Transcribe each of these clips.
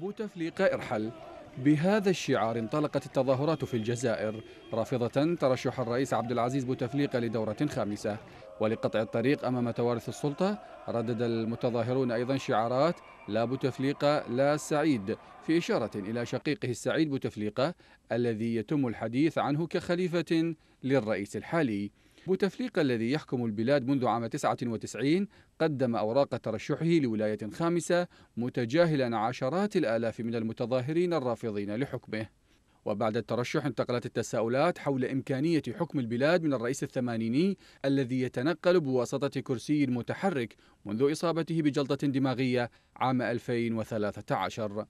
بوتفليقة ارحل بهذا الشعار انطلقت التظاهرات في الجزائر رافضة ترشح الرئيس عبد العزيز بوتفليقة لدورة خامسة ولقطع الطريق أمام توارث السلطة ردد المتظاهرون أيضا شعارات لا بوتفليقة لا سعيد في إشارة إلى شقيقه السعيد بوتفليقة الذي يتم الحديث عنه كخليفة للرئيس الحالي بوتفليقة الذي يحكم البلاد منذ عام 99 قدم أوراق ترشحه لولاية خامسة متجاهلا عشرات الآلاف من المتظاهرين الرافضين لحكمه وبعد الترشح انتقلت التساؤلات حول إمكانية حكم البلاد من الرئيس الثمانيني الذي يتنقل بواسطة كرسي متحرك منذ إصابته بجلطة دماغية عام 2013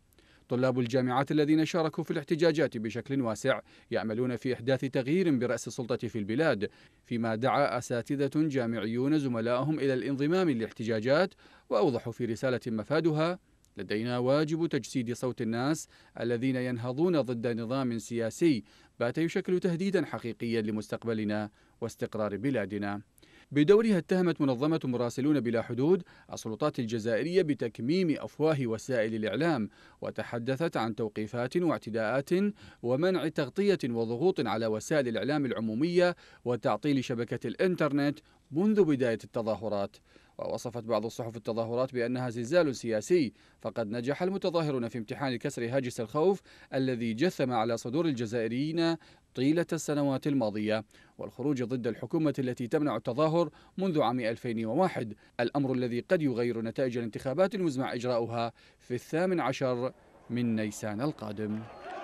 طلاب الجامعات الذين شاركوا في الاحتجاجات بشكل واسع يعملون في إحداث تغيير برأس السلطة في البلاد فيما دعا أساتذة جامعيون زملائهم إلى الانضمام للاحتجاجات وأوضحوا في رسالة مفادها لدينا واجب تجسيد صوت الناس الذين ينهضون ضد نظام سياسي بات يشكل تهديدا حقيقيا لمستقبلنا واستقرار بلادنا بدورها اتهمت منظمة مراسلون بلا حدود السلطات الجزائرية بتكميم أفواه وسائل الإعلام وتحدثت عن توقيفات واعتداءات ومنع تغطية وضغوط على وسائل الإعلام العمومية وتعطيل شبكة الإنترنت منذ بداية التظاهرات ووصفت بعض الصحف التظاهرات بأنها زلزال سياسي فقد نجح المتظاهرون في امتحان كسر هاجس الخوف الذي جثم على صدور الجزائريين طيلة السنوات الماضية والخروج ضد الحكومة التي تمنع التظاهر منذ عام 2001 الأمر الذي قد يغير نتائج الانتخابات المزمع إجراؤها في الثامن عشر من نيسان القادم